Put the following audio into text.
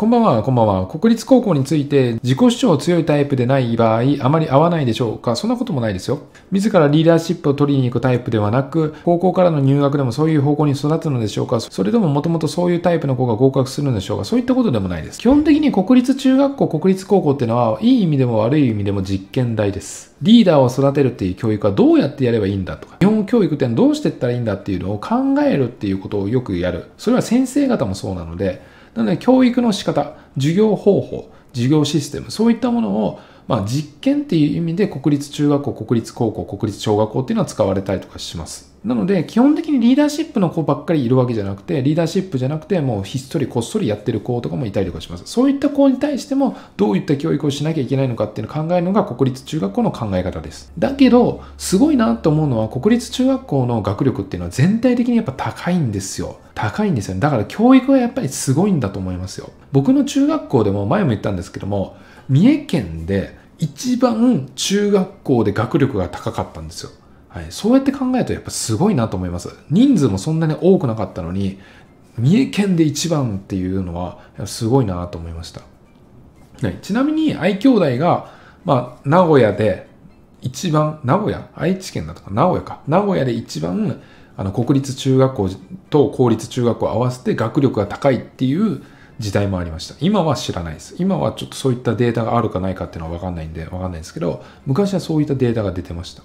こんばんは、こんばんは。国立高校について自己主張強いタイプでない場合、あまり合わないでしょうかそんなこともないですよ。自らリーダーシップを取りに行くタイプではなく、高校からの入学でもそういう方向に育つのでしょうかそれとももともとそういうタイプの子が合格するのでしょうかそういったことでもないです。基本的に国立中学校、国立高校ってのは、いい意味でも悪い意味でも実験台です。リーダーを育てるっていう教育はどうやってやればいいんだとか、日本教育ってどうしていったらいいんだっていうのを考えるっていうことをよくやる。それは先生方もそうなので、なので教育の仕方、授業方法、授業システム、そういったものをまあ、実験っていう意味で国立中学校、国立高校、国立小学校っていうのは使われたりとかします。なので、基本的にリーダーシップの子ばっかりいるわけじゃなくて、リーダーシップじゃなくて、もうひっそりこっそりやってる子とかもいたりとかします。そういった子に対しても、どういった教育をしなきゃいけないのかっていうのを考えるのが国立中学校の考え方です。だけど、すごいなと思うのは、国立中学校の学力っていうのは全体的にやっぱ高いんですよ。高いんですよね。だから教育はやっぱりすごいんだと思いますよ。僕の中学校でも前も言ったんですけども、三重県で一番中学校で学力が高かったんですよ。はい、そうやって考えるとやっぱすごいなと思います。人数もそんなに多くなかったのに、三重県で一番っていうのはすごいなと思いました。はい、ちなみに愛兄弟が、まあ、名古屋で一番、名古屋愛知県だとか、名古屋か。名古屋で一番、あの、国立中学校と公立中学校を合わせて学力が高いっていう時代もありました。今は知らないです。今はちょっとそういったデータがあるかないかっていうのは分かんないんで、分かんないんですけど、昔はそういったデータが出てました。